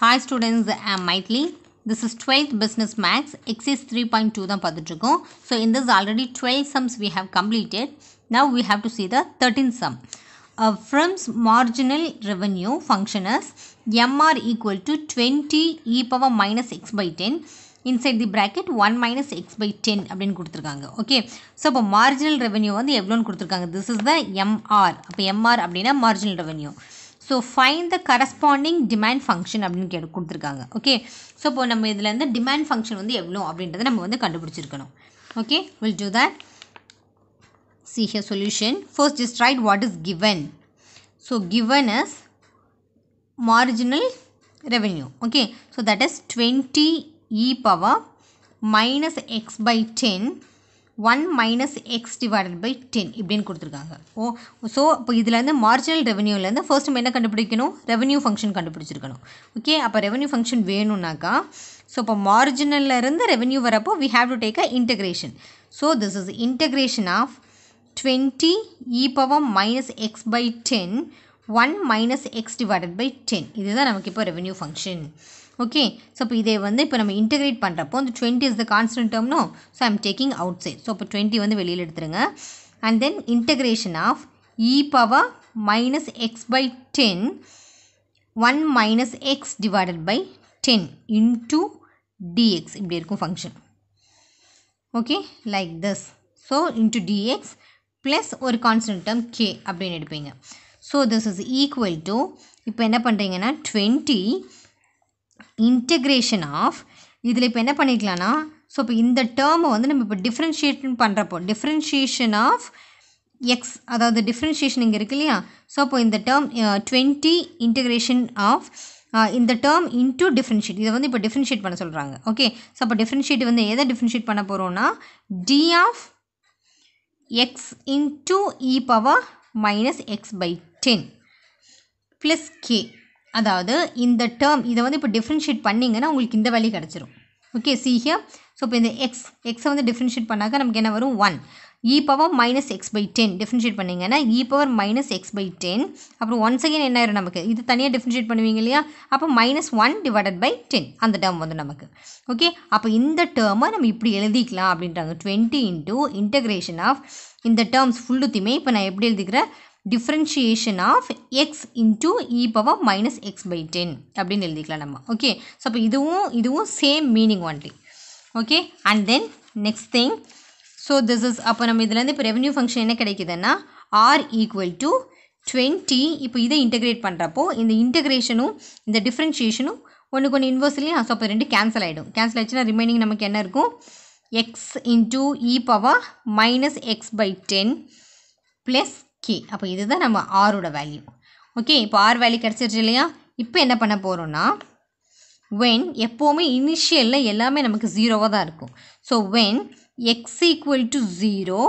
Hi students am Mythili this is twelfth business maths exercise three point two தான் பார்த்துட்ருக்கோம் so in this already twelve sums we have completed now we have to see the thirteen sum from marginal revenue functions MR equal to twenty e power minus x by ten inside the bracket one minus x by ten அப்படின்னு கொடுத்துருக்காங்க okay so இப்போ marginal revenue வந்து எவ்வளோன்னு கொடுத்துருக்காங்க this is the MR அப்போ MR அப்படின்னா marginal revenue so find the corresponding demand function அப்படின்னு கேட்டு கொடுத்துருக்காங்க ஓகே ஸோ இப்போ நம்ம இதுலேருந்து டிமாண்ட் ஃபங்க்ஷன் வந்து எவ்வளோ அப்படின்றத நம்ம வந்து கண்டுபிடிச்சிருக்கணும் okay will do that see here solution first just write what is given so given is marginal revenue okay so that is 20 e power minus x by ten one minus x divided by ten இப்படின்னு கொடுத்துருக்காங்க ஓ so இப்போ இதுலேருந்து marginal ரெவன்யூலேருந்து first நம்ம என்ன கண்டுபிடிக்கணும் revenue function கண்டுபிடிச்சிருக்கணும் okay அப்போ revenue function வேணும்னாக்கா ஸோ இப்போ மார்ஜினல்லேருந்து ரெவன்யூ வரப்போ we have to take a integration so this is integration of twenty e power minus x by ten one minus x divided by ten இதுதான் நமக்கு இப்போ revenue function okay so இப்போ இதை வந்து இப்போ நம்ம இன்டெகிரேட் பண்ணுறப்போ இந்த டுவெண்ட்டி இஸ் த கான்ஸ்டன்ட் டேர்ம்னோ so I'm taking outside so இப்போ டுவெண்ட்டி வந்து வெளியில் எடுத்துருங்க and then integration of e power minus x by ten one minus x divided by ten into dx இப்படி இருக்கும் function okay like this so into dx plus ஒரு constant term k அப்படின்னு எடுப்பீங்க so this is equal to இப்போ என்ன பண்ணுறீங்கன்னா twenty integration of இதில் இப்போ என்ன பண்ணிக்கலாம்னா ஸோ இப்போ இந்த டேர்மை வந்து நம்ம இப்போ டிஃப்ரென்ஷியேஷன் பண்ணுறப்போ டிஃப்ரென்ஷியேஷன் ஆஃப் எக்ஸ் அதாவது டிஃப்ரென்ஷியேஷன் இங்கே இருக்கு இல்லையா ஸோ அப்போ இந்த டேர்ம் டுவெண்ட்டி இன்டகிரேஷன் ஆஃப் இந்த டேர்ம் இன்டூ டிஃப்ரென்ஷியேட் இதை வந்து இப்போ டிஃப்ரென்ஷியேட் பண்ண சொல்கிறாங்க ஓகே ஸோ அப்போ டிஃப்ரென்ஷியேட் வந்து எதை டிஃப்ரென்ஷியேட் பண்ண போகிறோம்னா d of x into e power minus x by ten plus k அதாவது இந்த டேர்ம் இதை வந்து இப்போ டிஃப்ரென்ஷியேட் பண்ணிங்கன்னா உங்களுக்கு இந்த வேல்யூ கிடச்சிரும் ஓகே சி ஹியர் ஸோ இப்போ இந்த எக்ஸ் எக்ஸை வந்து டிஃப்ரென்ஷியேட் பண்ணாக்க நமக்கு என்ன வரும் one e power minus x by ten differentiate பண்ணிங்கன்னா e power minus x by ten அப்புறம் ஒன் செகண்ட் என்ன ஆயிரும் நமக்கு இது தனியாக டிஃப்ரென்ஷியேட் பண்ணுவீங்க இல்லையா அப்போ minus one divided by ten அந்த டேர்ம் வந்து நமக்கு ஓகே அப்போ இந்த டேர்மை நம்ம இப்படி எழுதிக்கலாம் அப்படின்றாங்க டுவெண்ட்டி இன்ட்டு இன்டகிரேஷன் ஆஃப் இந்த டேர்ம்ஸ் ஃபுல்லுத்தையுமே இப்போ நான் எப்படி எழுதிக்கிறேன் differentiation of x into e power minus x by ten அப்படின்னு எழுதிக்கலாம் நம்ம ஓகே ஸோ அப்போ இதுவும் இதுவும் same meaning only okay and then next thing so this is அப்போ நம்ம இதுலேருந்து இப்போ ரெவன்யூ ஃபங்க்ஷன் என்ன கிடைக்குதுன்னா ஆர் ஈக்குவல் டு டுவெண்ட்டி இப்போ இதை இன்டெகிரேட் பண்ணுறப்போ இந்த இன்டெகிரேஷனும் இந்த டிஃப்ரென்ஷியேஷனும் ஒன்று கொஞ்சம் இன்வர்ஸ்லேயும் ஸோ அப்போ ரெண்டு கேன்சல் ஆகிடும் கேன்சல் ஆகிடுச்சுன்னா ரிமைனிங் நமக்கு என்ன இருக்கும் x into e power minus x by ten plus k அப்போ இதுதான் நம்ம ஆரோட வேல்யூ ஓகே இப்போ ஆர் வேல்யூ கிடச்சிருச்சு இல்லையா இப்போ என்ன பண்ண போகிறோன்னா வென் எப்போவுமே இனிஷியலில் எல்லாமே நமக்கு ஜீரோவாக தான் இருக்கும் so when x equal to zero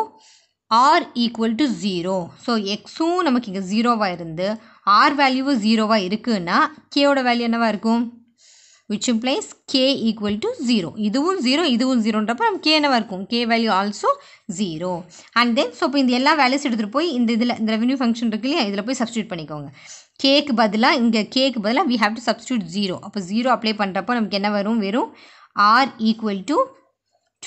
R equal to zero so எக்ஸும் நமக்கு இங்கே ஜீரோவாக இருந்து ஆர் வேல்யூவும் ஜீரோவாக இருக்குன்னா கேவோட வேல்யூ என்னவாக இருக்கும் which implies k equal to zero இதுவும் ஜீரோ இதுவும் ஜீரோன்றப்போ நம்ம கே என்னவாக இருக்கும் k value also zero and then so இப்போ இந்த எல்லா வேல்யூஸ் எடுத்துகிட்டு போய் இந்த இதில் இந்த ரெவன்யூ ஃபங்க்ஷன் இருக்கு இல்லையா இதில் போய் சப்ஸ்டியூட் பண்ணிக்கோங்க கேக்கு பதிலாக இங்கே கேக்கு பதிலாக we have to substitute zero அப்போ ஜீரோ அப்ளை பண்ணுறப்போ நமக்கு என்ன வரும் வெறும் R equal to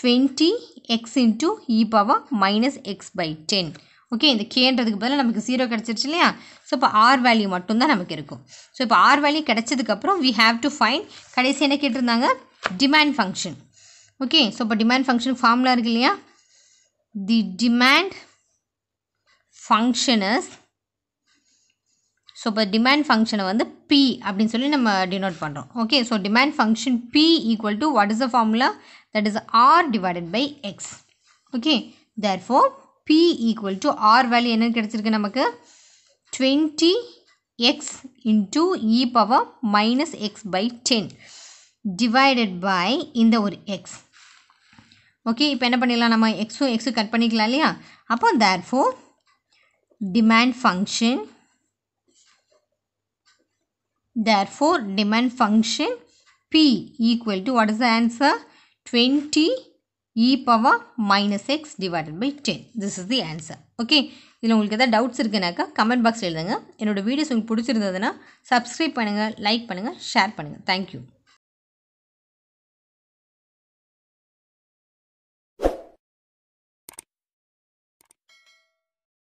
twenty x into e power minus x by ten okay இந்த கேன்றதுக்கு பதிலாக நமக்கு ஜீரோ கிடச்சிருச்சு இல்லையா ஸோ இப்போ ஆர் வேல்யூ மட்டும்தான் நமக்கு இருக்கும் ஸோ இப்போ ஆர் வேல்யூ கிடச்சதுக்கப்புறம் வி ஹாவ் டு ஃபைன் கடைசி என்ன கேட்டிருந்தாங்க டிமாண்ட் ஃபங்க்ஷன் ஓகே ஸோ இப்போ டிமாண்ட் ஃபங்க்ஷன் ஃபார்முலா இருக்கு இல்லையா தி டிமாண்ட் ஃபங்க்ஷனஸ் ஸோ இப்போ டிமாண்ட் ஃபங்க்ஷனை வந்து பி அப்படின்னு சொல்லி நம்ம டினோட் பண்ணுறோம் okay so demand function P equal to what is a formula that is R divided by x okay therefore P equal to R value என்னென்னு கிடச்சிருக்கு நமக்கு twenty x into e power minus x by ten divided by இந்த ஒரு X okay இப்போ என்ன பண்ணிடலாம் நம்ம எக்ஸும் எக்ஸும் கட் பண்ணிக்கலாம் இல்லையா அப்போ therefore demand function therefore demand function P equal to what is the answer twenty e power minus x divided by 10 this is the answer okay இதில் உங்களுக்கு எதாவது டவுட்ஸ் இருக்குனாக்கா கமெண்ட் பாக்ஸில் எழுதுங்க என்னோடய வீடியோஸ் உங்களுக்கு பிடிச்சிருந்ததுன்னா சப்ஸ்கிரைப் பண்ணுங்கள் like பண்ணுங்கள் ஷேர் பண்ணுங்கள் you.